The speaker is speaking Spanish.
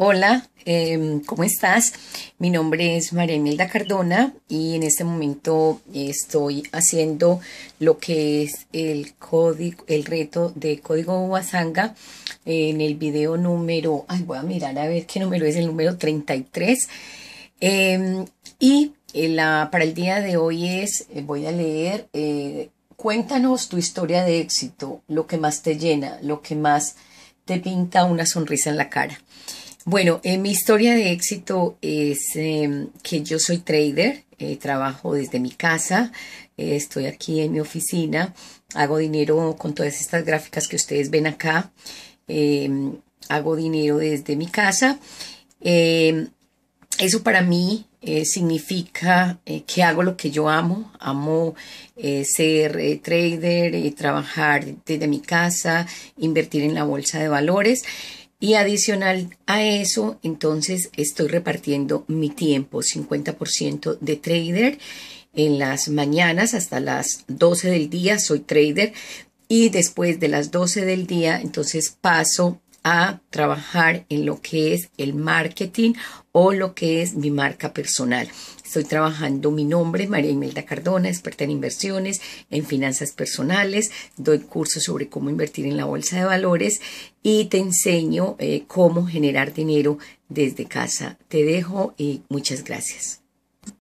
Hola, em, ¿cómo estás? Mi nombre es María Emilda Cardona y en este momento estoy haciendo lo que es el código, el reto de código Wasanga en el video número, ay, voy a mirar a ver qué número es, el número 33. y em, eh, para el día de hoy es, eh, voy a leer, eh, cuéntanos tu historia de éxito, lo que más te llena, lo que más te pinta una sonrisa en la cara. Bueno, eh, mi historia de éxito es em, que yo soy trader, eh, trabajo desde mi casa, eh, estoy aquí en mi oficina, hago dinero con todas estas gráficas que ustedes ven acá, em, hago dinero desde mi casa. Em, eso para mí significa que hago lo que yo amo, amo ser trader, trabajar desde mi casa, invertir en la bolsa de valores. Y adicional a eso, entonces estoy repartiendo mi tiempo, 50% de trader. En las mañanas hasta las 12 del día soy trader y después de las 12 del día entonces paso a trabajar en lo que es el marketing o lo que es mi marca personal. Estoy trabajando mi nombre, María Imelda Cardona, experta en inversiones, en finanzas personales. Doy cursos sobre cómo invertir en la bolsa de valores y te enseño eh, cómo generar dinero desde casa. Te dejo y muchas gracias.